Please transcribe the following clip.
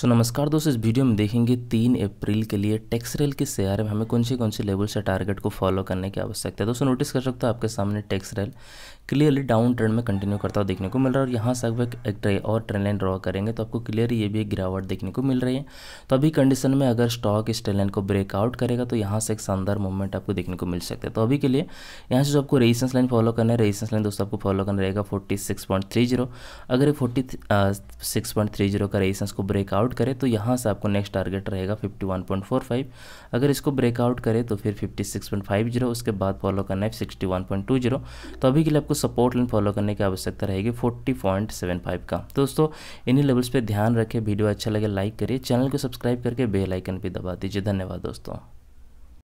सो so, नमस्कार दोस्तों इस वीडियो में देखेंगे तीन अप्रैल के लिए टैक्स रेल के शेयर में हमें कौन से कौन से लेवल से टारगेट को फॉलो करने की आवश्यकता है दोस्तों नोटिस कर सकते हो आपके सामने टैक्स रेल क्लियरली डाउन ट्रेंड में कंटिन्यू करता हुआ देखने को मिल रहा है और यहाँ से अगर एक ट्रे और ट्रेन लाइन ड्रॉ करेंगे तो आपको क्लियरली ये भी एक गिरावट देखने को मिल रही है तो अभी कंडीशन में अगर स्टॉक इस ट्रेन लाइन को ब्रेकआउट करेगा तो यहाँ से एक शानदार मूवमेंट आपको देखने को मिल सकता है तो अभी के लिए यहाँ से जो आपको रेजिस्टेंस लाइन फॉलो करना है रेजिस्टेंस लाइन दोस्तों आपको फॉलो करना रहेगा फोर्टी अगर ये फोर्टी का रेजिस्टेंस को ब्रेकआउट ब्रेकआउट करे तो यहाँ से आपको नेक्स्ट टारगेट रहेगा 51.45 अगर इसको ब्रेकआउट करे तो फिर 56.50 उसके बाद फॉलो करना है 61.20 तो अभी के लिए आपको सपोर्ट लाइन फॉलो करने की आवश्यकता रहेगी 40.75 का दोस्तों इन्हीं लेवल्स पर ध्यान रखें वीडियो अच्छा लगे लाइक करिए चैनल को सब्सक्राइब करके बेलाइकन भी दबा दीजिए धन्यवाद दोस्तों